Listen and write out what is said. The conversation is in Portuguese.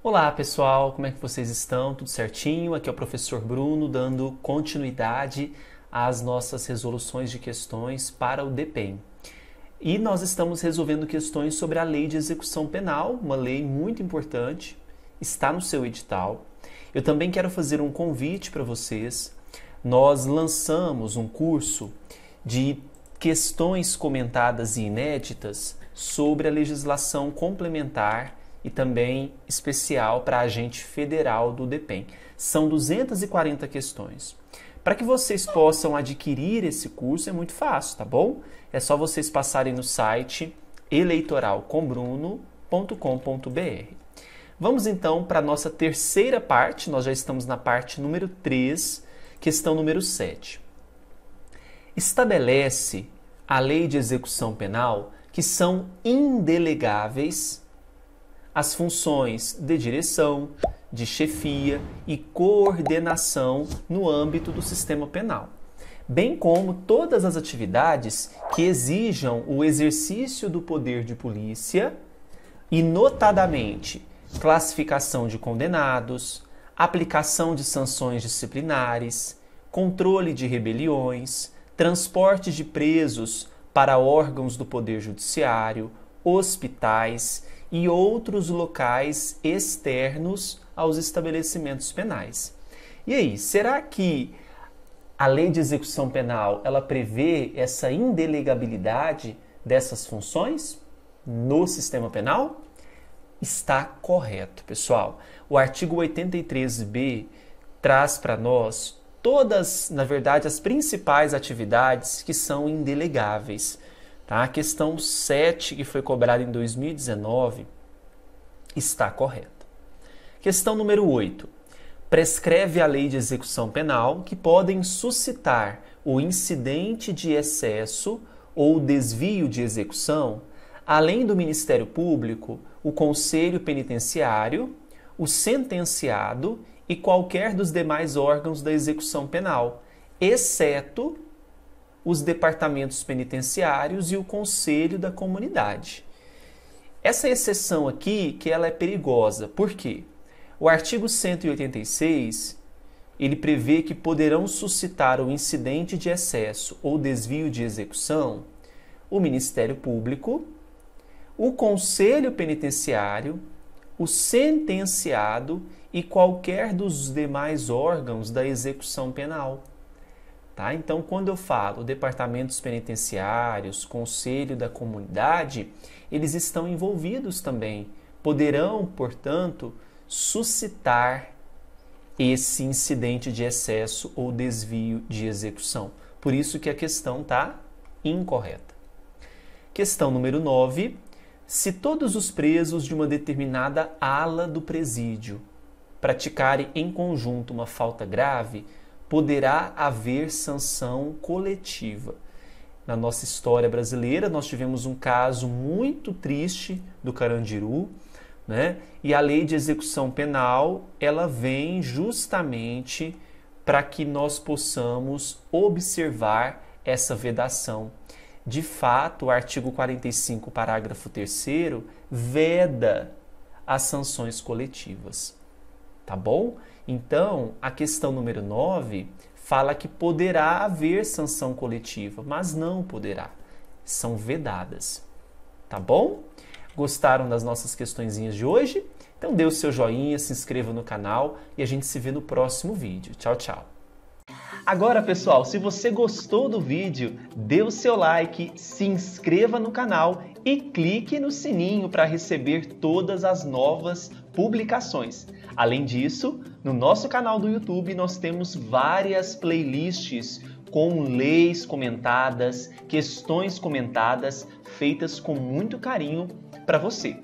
Olá pessoal, como é que vocês estão? Tudo certinho? Aqui é o professor Bruno dando continuidade às nossas resoluções de questões para o DPEM. E nós estamos resolvendo questões sobre a lei de execução penal, uma lei muito importante, está no seu edital. Eu também quero fazer um convite para vocês. Nós lançamos um curso de questões comentadas e inéditas sobre a legislação complementar e também especial para agente federal do DEPEN. São 240 questões. Para que vocês possam adquirir esse curso é muito fácil, tá bom? É só vocês passarem no site eleitoralcombruno.com.br. Vamos então para a nossa terceira parte, nós já estamos na parte número 3, questão número 7. Estabelece a lei de execução penal que são indelegáveis as funções de direção, de chefia e coordenação no âmbito do sistema penal, bem como todas as atividades que exijam o exercício do poder de polícia e, notadamente, classificação de condenados, aplicação de sanções disciplinares, controle de rebeliões, transporte de presos para órgãos do Poder Judiciário, hospitais e outros locais externos aos estabelecimentos penais. E aí, será que a lei de execução penal ela prevê essa indelegabilidade dessas funções no sistema penal? Está correto, pessoal. O artigo 83b traz para nós todas, na verdade, as principais atividades que são indelegáveis. Tá? A questão 7, que foi cobrada em 2019, está correta. Questão número 8. Prescreve a lei de execução penal que podem suscitar o incidente de excesso ou desvio de execução, além do Ministério Público, o Conselho Penitenciário, o sentenciado e qualquer dos demais órgãos da execução penal, exceto os departamentos penitenciários e o conselho da comunidade. Essa exceção aqui, que ela é perigosa, por quê? O artigo 186, ele prevê que poderão suscitar o incidente de excesso ou desvio de execução o Ministério Público, o Conselho Penitenciário, o sentenciado e qualquer dos demais órgãos da execução penal. Tá? Então, quando eu falo departamentos penitenciários, conselho da comunidade, eles estão envolvidos também. Poderão, portanto, suscitar esse incidente de excesso ou desvio de execução. Por isso que a questão está incorreta. Questão número 9. Se todos os presos de uma determinada ala do presídio praticarem em conjunto uma falta grave, poderá haver sanção coletiva. Na nossa história brasileira, nós tivemos um caso muito triste do Carandiru, né? E a lei de execução penal, ela vem justamente para que nós possamos observar essa vedação. De fato, o artigo 45, parágrafo 3 veda as sanções coletivas tá bom? Então, a questão número 9 fala que poderá haver sanção coletiva, mas não poderá. São vedadas. Tá bom? Gostaram das nossas questõezinhas de hoje? Então dê o seu joinha, se inscreva no canal e a gente se vê no próximo vídeo. Tchau, tchau. Agora, pessoal, se você gostou do vídeo, dê o seu like, se inscreva no canal e clique no sininho para receber todas as novas publicações. Além disso, no nosso canal do YouTube nós temos várias playlists com leis comentadas, questões comentadas, feitas com muito carinho para você.